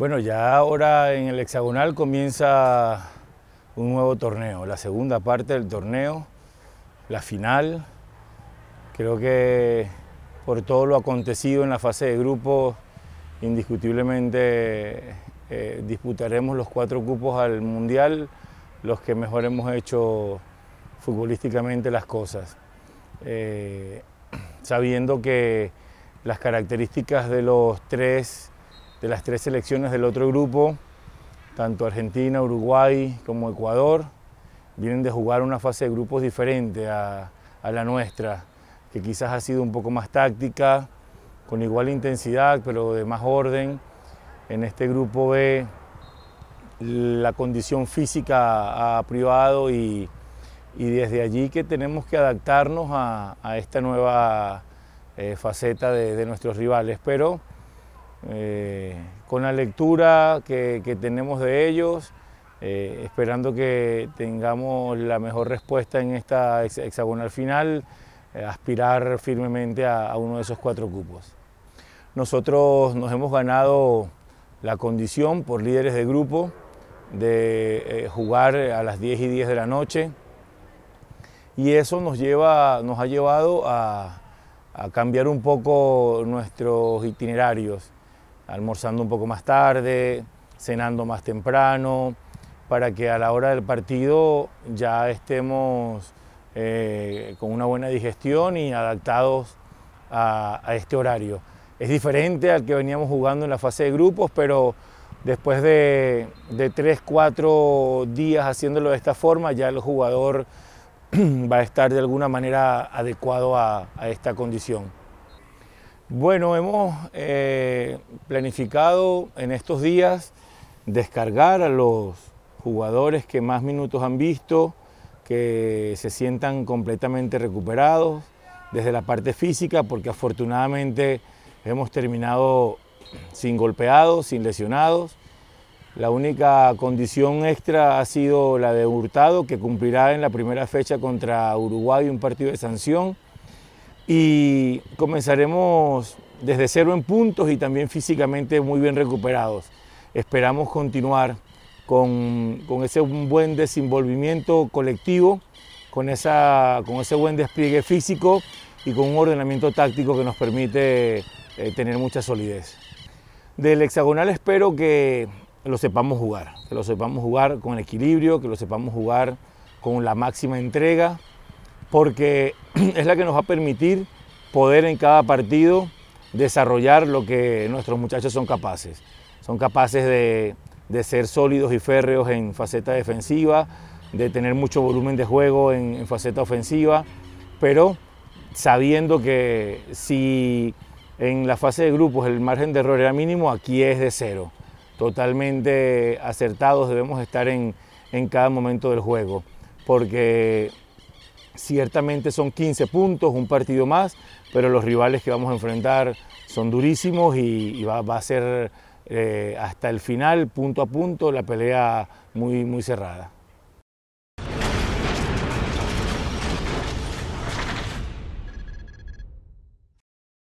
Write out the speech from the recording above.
Bueno, ya ahora en el hexagonal comienza un nuevo torneo, la segunda parte del torneo, la final. Creo que por todo lo acontecido en la fase de grupo, indiscutiblemente eh, disputaremos los cuatro cupos al Mundial, los que mejor hemos hecho futbolísticamente las cosas. Eh, sabiendo que las características de los tres de las tres selecciones del otro grupo, tanto Argentina, Uruguay como Ecuador, vienen de jugar una fase de grupos diferente a, la nuestra, que quizás ha sido un poco más táctica, con igual intensidad, pero de más orden. En este grupo B la condición física ha privado y, desde allí que tenemos que adaptarnos a, esta nueva eh, faceta de, de nuestros rivales. Pero eh, con la lectura que, tenemos de ellos, eh, esperando que tengamos la mejor respuesta en esta hexagonal final, eh, aspirar firmemente a, uno de esos cuatro cupos. Nosotros nos hemos ganado la condición por líderes de grupo de jugar a las 10 y 10 de la noche y eso nos, lleva, nos ha llevado a cambiar un poco nuestros itinerarios almorzando un poco más tarde, cenando más temprano, para que a la hora del partido ya estemos eh, con una buena digestión y adaptados a, este horario. Es diferente al que veníamos jugando en la fase de grupos, pero después de, tres, cuatro días haciéndolo de esta forma, ya el jugador va a estar de alguna manera adecuado a esta condición. Bueno, hemos eh, planificado en estos días descargar a los jugadores que más minutos han visto, que se sientan completamente recuperados desde la parte física, porque afortunadamente hemos terminado sin golpeados, sin lesionados. La única condición extra ha sido la de Hurtado, que cumplirá en la primera fecha contra Uruguay un partido de sanción y comenzaremos desde cero en puntos y también físicamente muy bien recuperados. Esperamos continuar con, con ese buen desenvolvimiento colectivo, con, con ese buen despliegue físico y con un ordenamiento táctico que nos permite eh, tener mucha solidez. Del hexagonal espero que lo sepamos jugar, que lo sepamos jugar con equilibrio, que lo sepamos jugar con la máxima entrega, porque es la que nos va a permitir poder en cada partido desarrollar lo que nuestros muchachos son capaces. Son capaces de, ser sólidos y férreos en faceta defensiva, de tener mucho volumen de juego en, faceta ofensiva, pero sabiendo que si en la fase de grupos el margen de error era mínimo, aquí es de cero. Totalmente acertados debemos estar en, en cada momento del juego, porque Ciertamente son 15 puntos, un partido más, pero los rivales que vamos a enfrentar son durísimos y, va, a ser eh, hasta el final, punto a punto, la pelea muy, muy cerrada.